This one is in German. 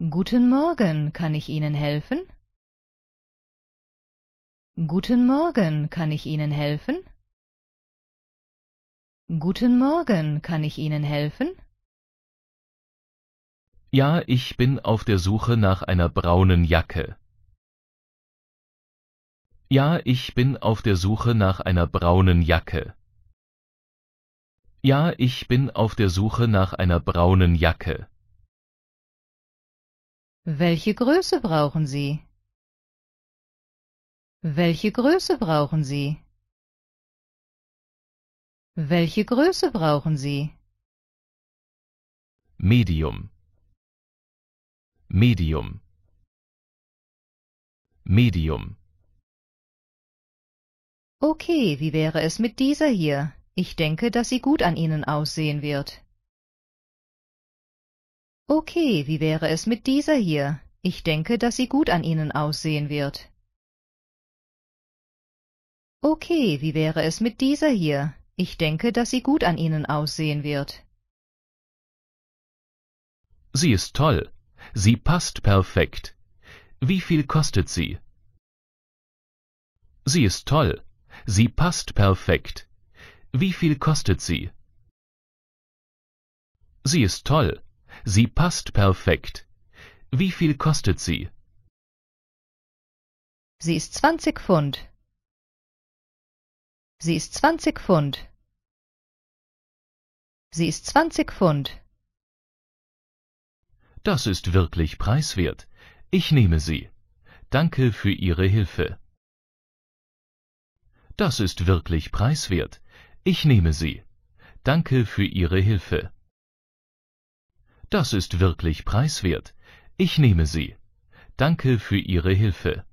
Guten Morgen, kann ich Ihnen helfen? Guten Morgen, kann ich Ihnen helfen? Guten Morgen, kann ich Ihnen helfen? Ja, ich bin auf der Suche nach einer braunen Jacke. Ja, ich bin auf der Suche nach einer braunen Jacke. Ja, ich bin auf der Suche nach einer braunen Jacke. Welche Größe brauchen Sie? Welche Größe brauchen Sie? Welche Größe brauchen Sie? Medium Medium Medium Okay, wie wäre es mit dieser hier? Ich denke, dass sie gut an Ihnen aussehen wird. Okay, wie wäre es mit dieser hier? Ich denke, dass sie gut an Ihnen aussehen wird. Okay, wie wäre es mit dieser hier? Ich denke, dass sie gut an Ihnen aussehen wird. Sie ist toll. Sie passt perfekt. Wie viel kostet sie? Sie ist toll. Sie passt perfekt. Wie viel kostet sie? Sie ist toll. Sie passt perfekt. Wie viel kostet sie? Sie ist 20 Pfund. Sie ist 20 Pfund. Sie ist 20 Pfund. Das ist wirklich preiswert. Ich nehme sie. Danke für Ihre Hilfe. Das ist wirklich preiswert. Ich nehme sie. Danke für Ihre Hilfe. Das ist wirklich preiswert. Ich nehme sie. Danke für Ihre Hilfe.